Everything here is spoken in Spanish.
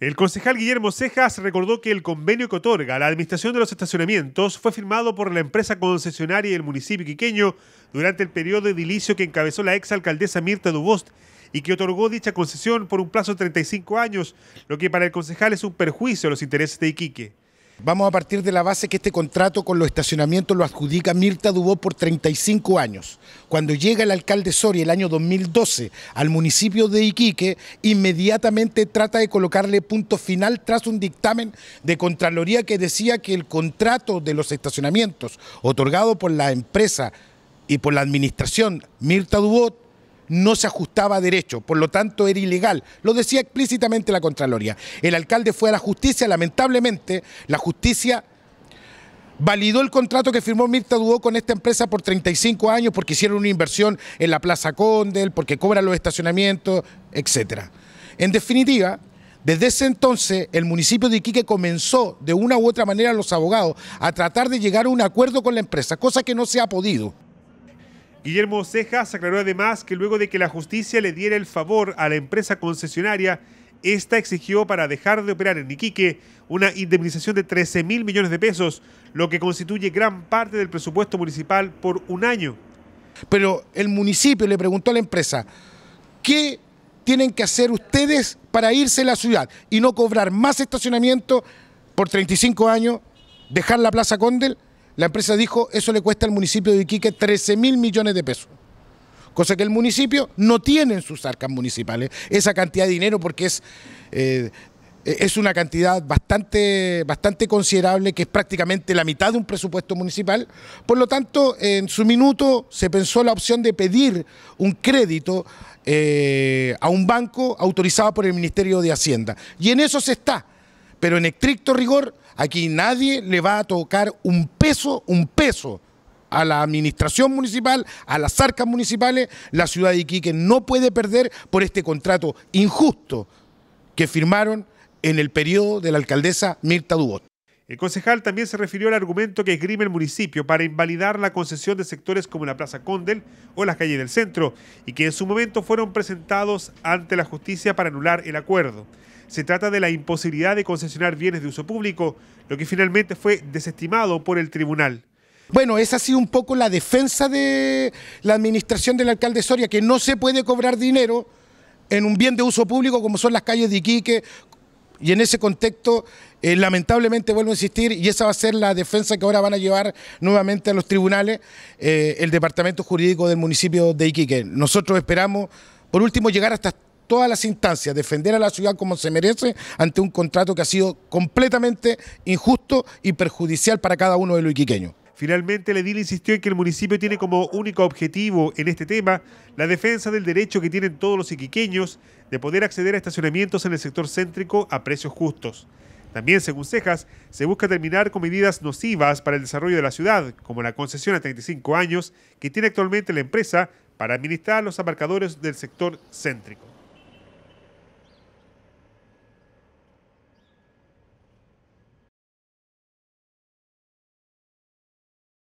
El concejal Guillermo Cejas recordó que el convenio que otorga la administración de los estacionamientos fue firmado por la empresa concesionaria del municipio quiqueño durante el periodo edilicio que encabezó la exalcaldesa Mirta Dubost y que otorgó dicha concesión por un plazo de 35 años, lo que para el concejal es un perjuicio a los intereses de Iquique. Vamos a partir de la base que este contrato con los estacionamientos lo adjudica Mirta Dubó por 35 años. Cuando llega el alcalde Soria el año 2012 al municipio de Iquique, inmediatamente trata de colocarle punto final tras un dictamen de Contraloría que decía que el contrato de los estacionamientos otorgado por la empresa y por la administración Mirta Dubot no se ajustaba a derecho, por lo tanto era ilegal. Lo decía explícitamente la Contraloría. El alcalde fue a la justicia, lamentablemente, la justicia validó el contrato que firmó Mirta Duó con esta empresa por 35 años porque hicieron una inversión en la Plaza Condel, porque cobran los estacionamientos, etc. En definitiva, desde ese entonces el municipio de Iquique comenzó de una u otra manera los abogados a tratar de llegar a un acuerdo con la empresa, cosa que no se ha podido. Guillermo Cejas aclaró además que luego de que la justicia le diera el favor a la empresa concesionaria, esta exigió para dejar de operar en Iquique una indemnización de 13 mil millones de pesos, lo que constituye gran parte del presupuesto municipal por un año. Pero el municipio le preguntó a la empresa, ¿qué tienen que hacer ustedes para irse a la ciudad y no cobrar más estacionamiento por 35 años, dejar la Plaza Condel? La empresa dijo, eso le cuesta al municipio de Iquique 13 mil millones de pesos. Cosa que el municipio no tiene en sus arcas municipales esa cantidad de dinero porque es... Eh, es una cantidad bastante, bastante considerable, que es prácticamente la mitad de un presupuesto municipal. Por lo tanto, en su minuto se pensó la opción de pedir un crédito eh, a un banco autorizado por el Ministerio de Hacienda. Y en eso se está. Pero en estricto rigor, aquí nadie le va a tocar un peso, un peso a la administración municipal, a las arcas municipales, la ciudad de Iquique no puede perder por este contrato injusto que firmaron en el periodo de la alcaldesa Mirta Dubot. El concejal también se refirió al argumento que esgrime el municipio para invalidar la concesión de sectores como la Plaza Condel o las calles del centro y que en su momento fueron presentados ante la justicia para anular el acuerdo. Se trata de la imposibilidad de concesionar bienes de uso público, lo que finalmente fue desestimado por el tribunal. Bueno, esa ha sido un poco la defensa de la administración del alcalde Soria, que no se puede cobrar dinero en un bien de uso público como son las calles de Iquique, y en ese contexto, eh, lamentablemente, vuelvo a insistir, y esa va a ser la defensa que ahora van a llevar nuevamente a los tribunales eh, el Departamento Jurídico del municipio de Iquique. Nosotros esperamos, por último, llegar hasta todas las instancias, defender a la ciudad como se merece ante un contrato que ha sido completamente injusto y perjudicial para cada uno de los iquiqueños. Finalmente, Ledil insistió en que el municipio tiene como único objetivo en este tema la defensa del derecho que tienen todos los iquiqueños de poder acceder a estacionamientos en el sector céntrico a precios justos. También, según Cejas, se busca terminar con medidas nocivas para el desarrollo de la ciudad, como la concesión a 35 años que tiene actualmente la empresa para administrar los aparcadores del sector céntrico.